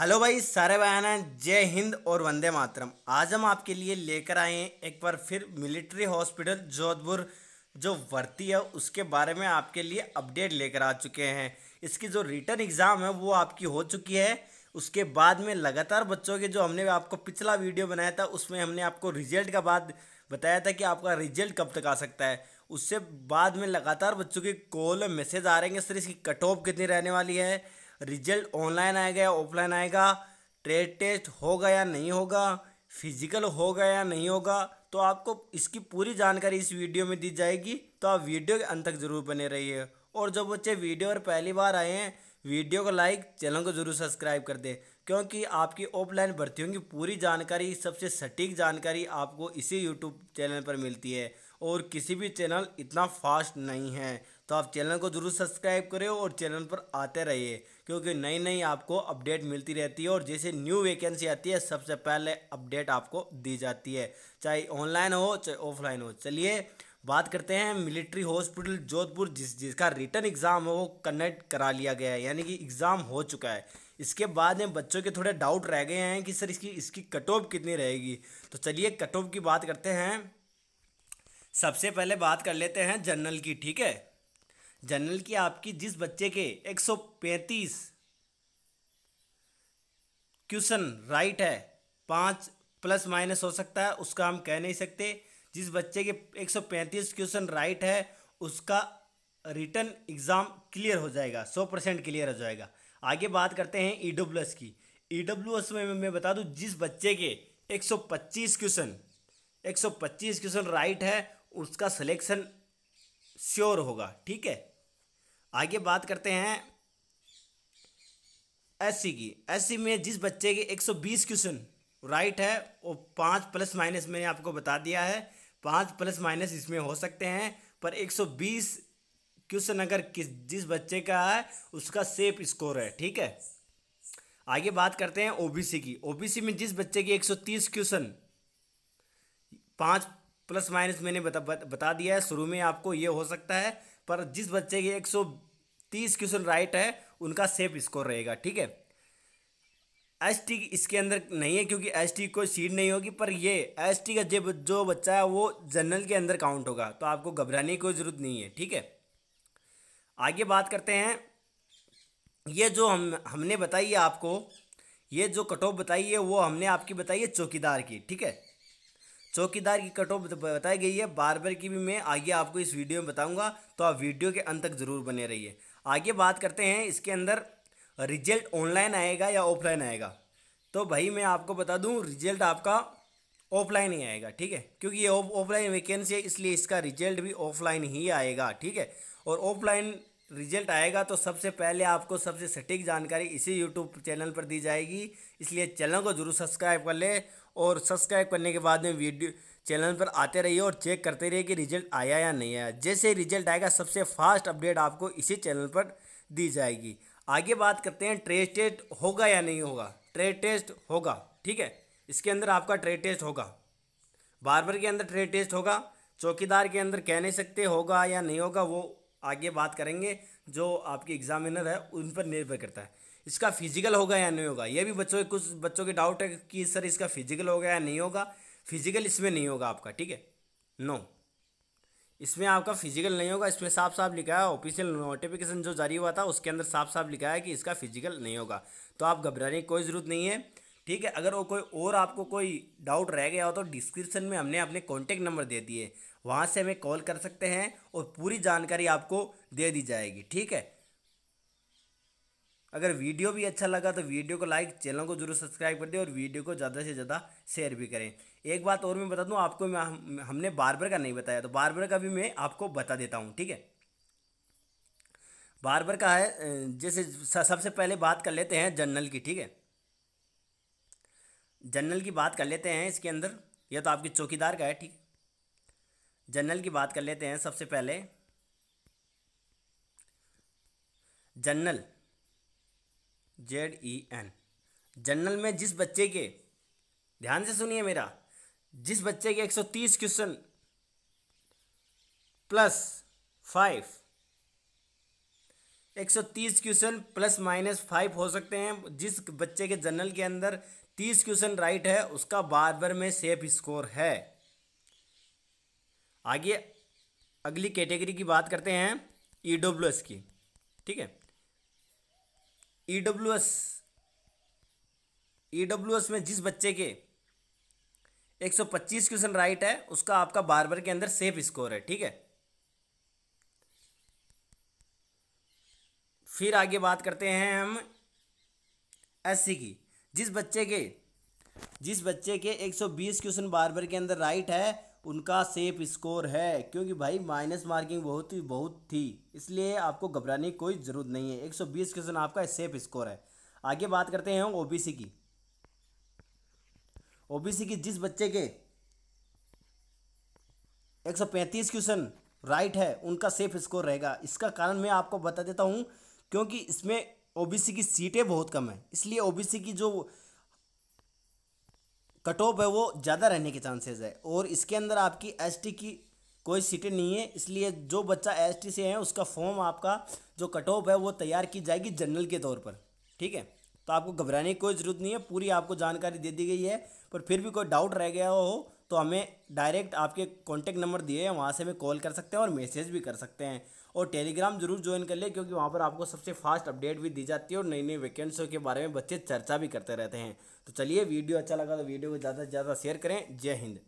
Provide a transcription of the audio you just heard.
hello भाई सारे बयान जय हिंद और वंदे मातरम आज हम आपके लिए लेकर आए हैं एक बार फिर मिलिट्री हॉस्पिटल जोधपुर जो भर्ती है उसके बारे में आपके लिए अपडेट लेकर आ चुके हैं इसकी जो रिटर्न एग्ज़ाम है वो आपकी हो चुकी है उसके बाद में लगातार बच्चों के जो हमने आपको पिछला वीडियो बनाया था उसमें हमने आपको रिजल्ट का बाद बताया था कि आपका रिजल्ट कब तक आ सकता है उससे बाद में लगातार बच्चों के कॉल मैसेज आ रहे हैं सर इसकी कट ऑफ कितनी रहने वाली है रिजल्ट ऑनलाइन आएगा या ऑफलाइन आएगा ट्रेड टेस्ट होगा या नहीं होगा फिजिकल होगा या नहीं होगा तो आपको इसकी पूरी जानकारी इस वीडियो में दी जाएगी तो आप वीडियो के अंत तक जरूर बने रहिए और जो बच्चे वीडियो पर पहली बार आए हैं वीडियो को लाइक चैनल को जरूर सब्सक्राइब कर दें क्योंकि आपकी ऑफलाइन भर्तियों की पूरी जानकारी सबसे सटीक जानकारी आपको इसी यूट्यूब चैनल पर मिलती है और किसी भी चैनल इतना फास्ट नहीं है तो आप चैनल को ज़रूर सब्सक्राइब करें और चैनल पर आते रहिए क्योंकि नई नई आपको अपडेट मिलती रहती है और जैसे न्यू वैकेंसी आती है सबसे पहले अपडेट आपको दी जाती है चाहे ऑनलाइन हो चाहे ऑफलाइन हो चलिए बात करते हैं मिलिट्री हॉस्पिटल जोधपुर जिस जिसका रिटर्न एग्ज़ाम है वो कनेक्ट करा लिया गया है यानी कि एग्ज़ाम हो चुका है इसके बाद में बच्चों के थोड़े डाउट रह गए हैं कि सर इसकी इसकी कट ऑफ कितनी रहेगी तो चलिए कट ऑफ की बात करते हैं सबसे पहले बात कर लेते हैं जनरल की ठीक है जनरल की आपकी जिस बच्चे के 135 क्वेश्चन राइट है पाँच प्लस माइनस हो सकता है उसका हम कह नहीं सकते जिस बच्चे के 135 क्वेश्चन राइट है उसका रिटर्न एग्ज़ाम क्लियर हो जाएगा 100 परसेंट क्लियर हो जाएगा आगे बात करते हैं ई e की ई e में मैं बता दूं जिस बच्चे के 125 क्वेश्चन 125 क्वेश्चन राइट है उसका सिलेक्शन श्योर होगा ठीक है आगे बात करते हैं एससी की एससी में जिस बच्चे के 120 क्वेश्चन राइट है वो पाँच प्लस माइनस मैंने आपको बता दिया है पाँच प्लस माइनस इसमें हो सकते हैं पर 120 क्वेश्चन अगर किस जिस बच्चे का है उसका सेफ स्कोर है ठीक है आगे बात करते हैं ओबीसी की ओबीसी में जिस बच्चे की 130 क्वेश्चन पाँच प्लस माइनस मैंने बता बता दिया है शुरू में आपको ये हो सकता है पर जिस बच्चे की 130 क्वेश्चन राइट है उनका सेफ स्कोर रहेगा ठीक है एस टी इसके अंदर नहीं है क्योंकि एस टी कोई सीट नहीं होगी पर ये एस टी का जब जो बच्चा है वो जनरल के अंदर काउंट होगा तो आपको घबराने की कोई ज़रूरत नहीं है ठीक है आगे बात करते हैं ये जो हम हमने बताई है आपको ये जो कट ऑफ बताई है वो हमने आपकी बताई है चौकीदार की ठीक है चौकीदार की कट ऑफ तो बताई गई है बार बार की भी मैं आगे आपको इस वीडियो में बताऊंगा तो आप वीडियो के अंत तक ज़रूर बने रहिए आगे बात करते हैं इसके अंदर रिजल्ट ऑनलाइन आएगा या ऑफलाइन आएगा तो भाई मैं आपको बता दूँ रिजल्ट आपका ऑफलाइन ही आएगा ठीक है क्योंकि ये ऑफलाइन वैकेंसी है इसलिए इसका रिजल्ट भी ऑफलाइन ही आएगा ठीक है और ऑफलाइन रिजल्ट आएगा तो सबसे पहले आपको सबसे सटीक जानकारी इसी यूट्यूब चैनल पर दी जाएगी इसलिए चैनल को जरूर सब्सक्राइब कर ले और सब्सक्राइब करने के बाद में वीडियो चैनल पर आते रहिए और चेक करते रहिए कि रिजल्ट आया या नहीं आया जैसे रिजल्ट आएगा सबसे फास्ट अपडेट आपको इसी चैनल पर दी जाएगी आगे बात करते हैं ट्रेड टेस्ट होगा या नहीं होगा ट्रेड टेस्ट होगा ठीक है इसके अंदर आपका ट्रेड टेस्ट होगा बार के अंदर ट्रेड टेस्ट होगा चौकीदार के अंदर कह नहीं सकते होगा या नहीं होगा वो आगे बात करेंगे जो आपके एग्जामिनर है उन पर निर्भर करता है इसका फिजिकल होगा या नहीं होगा ये भी बच्चों के कुछ बच्चों के डाउट है कि सर इसका फिजिकल होगा या नहीं होगा फिजिकल इसमें नहीं होगा आपका ठीक है नो इसमें आपका फिजिकल नहीं होगा इसमें साफ साफ लिखा है ऑफिशियल नोटिफिकेशन जो जारी हुआ था उसके अंदर साफ साफ लिखा है कि इसका फिजिकल नहीं होगा तो आप घबराने की कोई ज़रूरत नहीं है ठीक है अगर वो कोई और आपको कोई डाउट रह गया हो तो डिस्क्रिप्शन में हमने अपने कॉन्टैक्ट नंबर दे दिए वहाँ से हमें कॉल कर सकते हैं और पूरी जानकारी आपको दे दी जाएगी ठीक है अगर वीडियो भी अच्छा लगा तो वीडियो को लाइक चैनल को जरूर सब्सक्राइब कर दें और वीडियो को ज़्यादा से ज़्यादा शेयर भी करें एक बात और मैं बता दूँ आपको मैं हमने बारबर का नहीं बताया तो बारबर का भी मैं आपको बता देता हूँ ठीक है बारबर का है जैसे सबसे पहले बात कर लेते हैं जर्नल की ठीक है जनरल की बात कर लेते हैं इसके अंदर यह तो आपकी चौकीदार का है ठीक जनरल की बात कर लेते हैं सबसे पहले general Z E e N general में जिस बच्चे के ध्यान से सुनिए मेरा जिस बच्चे के 130 question plus five 130 question plus minus five हो सकते हैं जिस बच्चे के जनरल के अंदर तीस क्वेश्चन राइट है उसका बार बार में सेफ स्कोर है आगे अगली कैटेगरी की बात करते हैं ई e एस की ठीक है ई डब्ल्यू एस एस में जिस बच्चे के 125 क्वेश्चन राइट है उसका आपका बार बार के अंदर सेफ स्कोर है ठीक है फिर आगे बात करते हैं हम एससी की जिस बच्चे के जिस बच्चे के 120 क्वेश्चन बार बार के अंदर राइट है उनका सेफ स्कोर है क्योंकि भाई माइनस मार्किंग बहुत ही बहुत थी इसलिए आपको घबराने की कोई ज़रूरत नहीं है 120 क्वेश्चन आपका सेफ स्कोर है आगे बात करते हैं हम ओबीसी की ओबीसी की जिस बच्चे के 135 क्वेश्चन राइट है उनका सेफ स्कोर रहेगा इसका कारण मैं आपको बता देता हूँ क्योंकि इसमें ओबीसी की सीटें बहुत कम है इसलिए ओबीसी की जो कट ऑफ है वो ज़्यादा रहने के चांसेस है और इसके अंदर आपकी एस की कोई सीटें नहीं है इसलिए जो बच्चा एस से है उसका फॉर्म आपका जो कट ऑफ है वो तैयार की जाएगी जनरल के तौर पर ठीक है तो आपको घबराने की कोई ज़रूरत नहीं है पूरी आपको जानकारी दे दी गई है पर फिर भी कोई डाउट रह गया हो तो हमें डायरेक्ट आपके कॉन्टैक्ट नंबर दिए हैं वहाँ से हमें कॉल कर सकते हैं और मैसेज भी कर सकते हैं और टेलीग्राम जरूर ज्वाइन कर लें क्योंकि वहाँ पर आपको सबसे फास्ट अपडेट भी दी जाती है और नई नई वैकेंसियों के बारे में बच्चे चर्चा भी करते रहते हैं तो चलिए वीडियो अच्छा लगा तो वीडियो को ज़्यादा से ज़्यादा शेयर करें जय हिंद